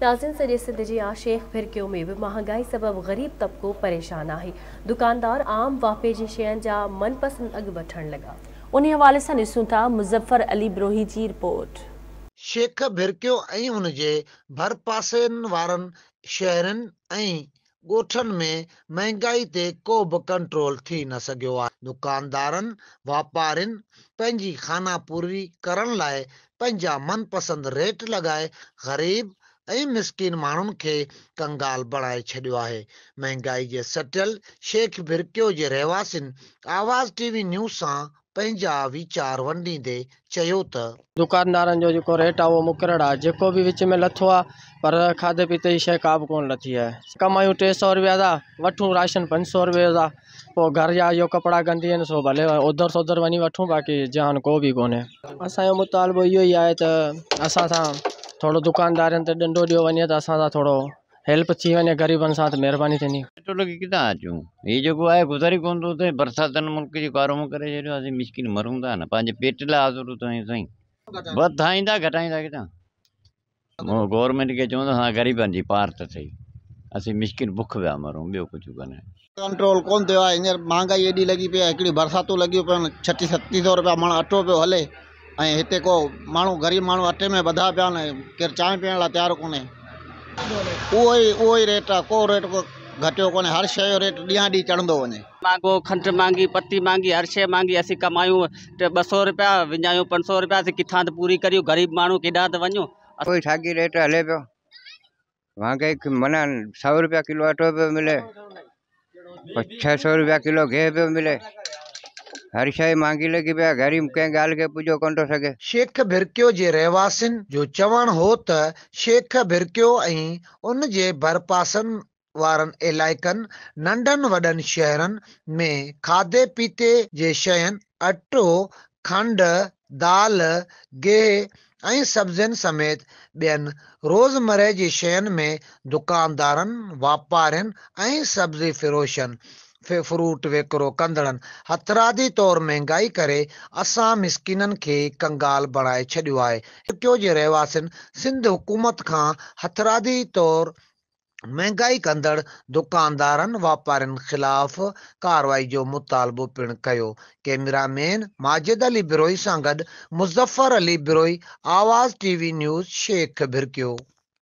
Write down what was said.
नाजिन suggestion दजिया Sheikh फिरकियों में बि महांगाई सबबि ग़रीब तबिक़ो परेशान आहे दुकानदार आम वापे जी शयुनि जा मनपसंदि अघु वठणु लॻा उन हवाले सां ॾिसूं था मुज़फ़र अली ब्रोही जी रिपोर्ट शेख भिरकियो ऐं हुन जे भरपासेनि वारनि शहरनि ऐं ॻोठनि में महांगाई ते को बि कंट्रोल थी न सघियो आहे दुकानदारनि वापारियुनि पंहिंजी खाना पूरी करण लाइ पंहिंजा मनपसंदि रेट लॻाए ग़रीब ऐं मिसकिन माण्हुनि खे कंगाल बणाए छॾियो आहे महांगाई जे सटियल शेख बिरकियो जे रहवासियुनि आवाज़ टीवी न्यूज़ सां पंहिंजा वीचार वंडींदे चयो त दुकानदारनि जो जेको रेट आहे उहो मुक़ररु आहे जेको बि विच में लथो आहे पर खाधे पीते जी शइ का बि कोन लथी आहे कमायूं टे सौ रुपया था वठूं राशन पंज सौ रुपये था पोइ घर जा इहो कपिड़ा गंदी आहिनि सो भले ओधर सोधर वञी वठूं बाक़ी जान को बि कोन्हे असांजो मुतालबो इहो ई आहे त असां सां थोरो दुकानदारनि ते ॾंडो ॾियो वञे त असां सां थोरो हेल्प थी वञे ग़रीबनि सां त महिरबानी थींदी अटो लॻी किथां अचूं हीउ जेको आहे गुज़ारी कोन थो थिए मुल्क जी कारो करे छॾियो असीं मिशकिन मरूं था न पेट लाइ आज़ूर ताईं साईं वधाईंदा घटाईंदा किथां गवर्नमेंट के चवंदो हा ग़रीबनि जी पार त ठही असीं मिशकिन बुख पिया मरूं ॿियो कुझु कंट्रोल कोन थियो आहे हींअर महांगाई एॾी लॻी पई आहे हिकिड़ी बरसातूं लॻियूं पियूं आहिनि रुपया माण्हू अटो पे हले એ હિતે કો માણો ગરીબ માણો અટે મે બધા પ્યાને કેર ચા પીવાલા તૈયાર કોને ઓય ઓય રેટા કો રેટ કો ઘટ્યો કોને હર શેયો રેટ ડીયા ડી ચડંદો વને માગો ખંડ માંગી પત્તી માંગી હર શે માંગી અસી કમાયો 200 રૂપિયા વજાયો 500 રૂપિયા થી કીધાત પૂરી કરી ગરીબ માણો કીધાત વણ્યો કોઈ ઠાગી રેટ હલે પ્યો વાગે મના 600 રૂપિયા કિલો આટો ભો મળે 600 રૂપિયા કિલો ઘે ભો મળે खाधे पीते जे शयुनि अटो खंड दाल गेह ऐं सब्जियुनि समेत ॿियनि रोज़मरह जी शयुनि में दुकानदारनि वापारियुनि ऐं सब्जी فروشن फ्रूट विकिरो कंदड़नि हथरादी तौरु महांगाई करे असां मिसकिननि खे कंगाल बणाए छॾियो आहे जे रहवासियुनि सिंध हुकूमत खां हथरादी तौरु महांगाई कंदड़ दुकानदारनि वापारियुनि ख़िलाफ़ कारवाई जो मुतालबो पिणु कयो कैमरामैन माजिद अली बिरोई सां गॾु मुज़फर अली बिरोई आवाज़ टीवी न्यूज़ शेख भिरकियो